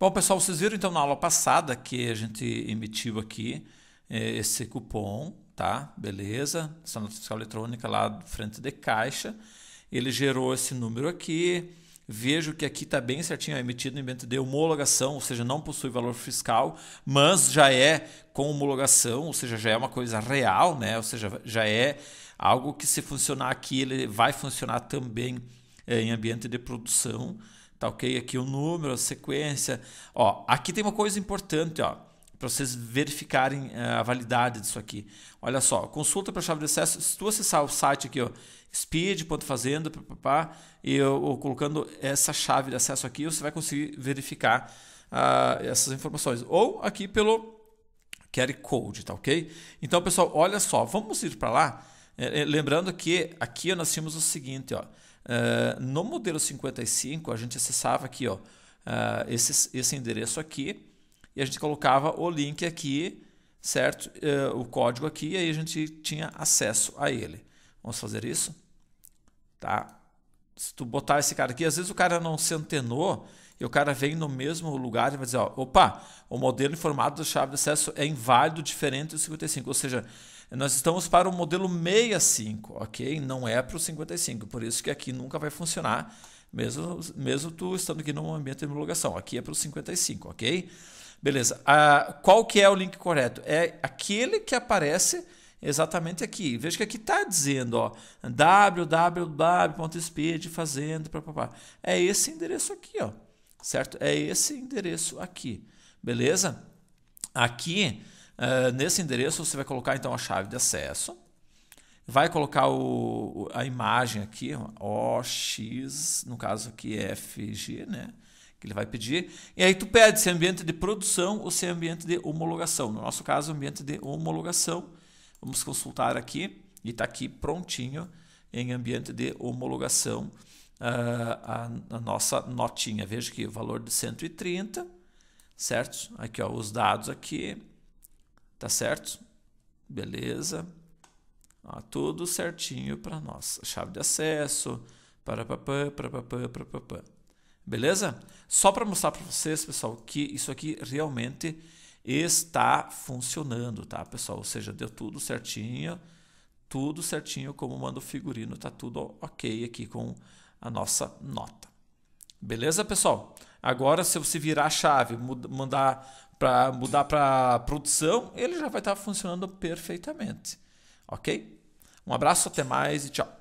Bom, pessoal, vocês viram então na aula passada que a gente emitiu aqui eh, esse cupom, tá? Beleza? Essa nota fiscal eletrônica lá frente de caixa. Ele gerou esse número aqui. Vejo que aqui está bem certinho, é emitido em ambiente de homologação, ou seja, não possui valor fiscal, mas já é com homologação, ou seja, já é uma coisa real, né? Ou seja, já é algo que se funcionar aqui, ele vai funcionar também eh, em ambiente de produção. Tá ok? Aqui o número, a sequência. Ó, aqui tem uma coisa importante, ó para vocês verificarem eh, a validade disso aqui. Olha só, consulta para chave de acesso. Se tu acessar o site aqui, ó, speed.fazendo, papá, e eu, colocando essa chave de acesso aqui, você vai conseguir verificar uh, essas informações. Ou aqui pelo QR Code, tá ok? Então, pessoal, olha só, vamos ir para lá. É, é, lembrando que aqui nós tínhamos o seguinte, ó, é, no modelo 55 a gente acessava aqui ó, esse, esse endereço aqui e a gente colocava o link aqui, certo? o código aqui e aí a gente tinha acesso a ele. Vamos fazer isso? Tá? se tu botar esse cara aqui, às vezes o cara não centenou e o cara vem no mesmo lugar e vai dizer, ó, opa, o modelo informado da chave de acesso é inválido, diferente do 55. Ou seja, nós estamos para o modelo 65, ok? Não é para o 55, por isso que aqui nunca vai funcionar, mesmo, mesmo tu estando aqui no ambiente de homologação. Aqui é para o 55, ok? Beleza. Ah, qual que é o link correto? É aquele que aparece exatamente aqui. Veja que aqui está dizendo, ó, www.speedfazendo, É esse endereço aqui, ó. Certo? É esse endereço aqui. Beleza? Aqui, uh, nesse endereço, você vai colocar então a chave de acesso. Vai colocar o, a imagem aqui, OX, no caso aqui FG, né? que ele vai pedir. E aí tu pede se é ambiente de produção ou se é ambiente de homologação. No nosso caso, ambiente de homologação. Vamos consultar aqui e está aqui prontinho em ambiente de homologação uh, a, a, nossa notinha. Veja que o valor de 130, certo? Aqui ó, os dados aqui, tá certo? Beleza. Ó, tudo certinho para nós. Chave de acesso, para papã, para papã, para papã. Beleza? Só para mostrar para vocês, pessoal, que isso aqui realmente está funcionando, tá, pessoal? Ou seja, deu tudo certinho, tudo certinho como manda o figurino, tá tudo ok aqui com a nossa nota. Beleza, pessoal? Agora, se você virar a chave, mandar para mudar para produção, ele já vai estar tá funcionando perfeitamente, ok? Um abraço, até mais e tchau.